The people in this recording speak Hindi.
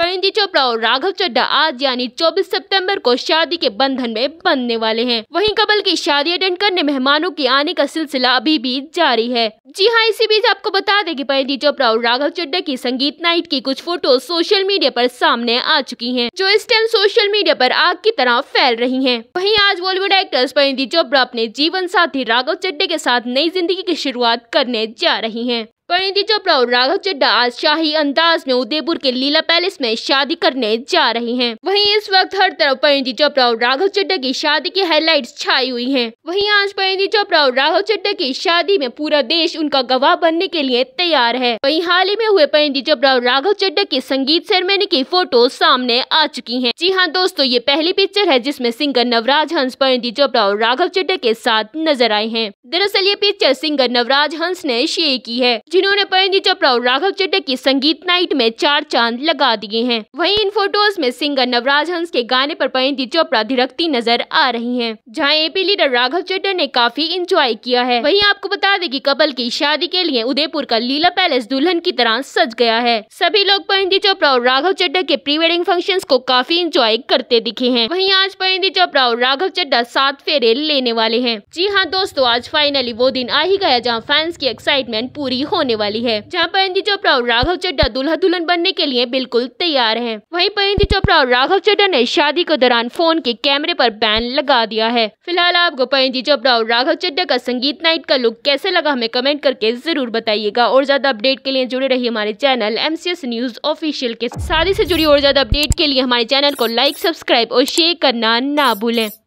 परिंदी चोपड़ा और राघव चड्डा आज यानी 24 सितंबर को शादी के बंधन में बंधने वाले हैं वहीं कबल की शादी अटेंड करने मेहमानों के आने का सिलसिला अभी भी जारी है जी हाँ इसी बीच आपको बता दें कि परिंदी चोपड़ा और राघव चड्डा की संगीत नाइट की कुछ फोटो सोशल मीडिया पर सामने आ चुकी है जो इस टाइम सोशल मीडिया पर आग की तरह फैल रही है वही आज बॉलीवुड एक्ट्रेस परिंदी चोपड़ा अपने जीवन साथी राघव चड्डे के साथ नई जिंदगी की शुरुआत करने जा रही है परिणीति चोपड़ा और राघव चड्डा आज शाही अंदाज में उदयपुर के लीला पैलेस में शादी करने जा रहे हैं वहीं इस वक्त हर तरफ परिणीति चोपड़ा और राघव चड्डा की शादी की हाईलाइट्स छाई हुई हैं। वहीं आज परिणीति चोपड़ा और राघव चड्डा की शादी में पूरा देश उनका गवाह बनने के लिए तैयार है वही हाल ही में हुए परिणीति चोपड़ा और राघव चड्डा की संगीत सेरेमनी की फोटो सामने आ चुकी है जी हाँ दोस्तों ये पहली पिक्चर है जिसमे सिंगर नवराज हंस परिणीति चोपड़ा और राघव चड्डा के साथ नजर आए हैं दरअसल ये पिक्चर सिंगर नवराज हंस ने शेयर की है जिन्होंने परिंदी चोपड़ा और राघव चड्डा की संगीत नाइट में चार चांद लगा दिए हैं वहीं इन फोटोज में सिंगर नवराज हंस के गाने पर परिंदी चोपड़ा धिरकती नजर आ रही हैं जहां एपी लीडर राघव चड्डा ने काफी इंजॉय किया है वहीं आपको बता दें कि कपल की शादी के लिए उदयपुर का लीला पैलेस दुल्हन की तरह सज गया है सभी लोग परिंदी चोपड़ा और राघव चड्डा के प्री वेडिंग फंक्शन को काफी इंजॉय करते दिखे है वही आज परिंदी चोपड़ा और राघव चड्डा सात फेरे लेने वाले है जी हाँ दोस्तों आज फाइनली वो दिन आ ही गया जहाँ फैंस की एक्साइटमेंट पूरी होने होने वाली है जहाँ परिंदी चोपड़ा और राघव चड्डा दुल्हा दुल्हन बनने के लिए बिल्कुल तैयार है वही पर चोपड़ा और राघव चड्डा ने शादी के दौरान फोन के कैमरे आरोप बैन लगा दिया है फिलहाल आपको परिंदी चोपड़ा और राघव चड्डा का संगीत नाइट का लुक कैसे लगा हमें कमेंट करके जरूर बताइएगा और ज्यादा अपडेट के लिए जुड़े रही हमारे चैनल एम न्यूज ऑफिशियल के शादी से जुड़ी और ज्यादा अपडेट के लिए हमारे चैनल को लाइक सब्सक्राइब और शेयर करना ना भूलें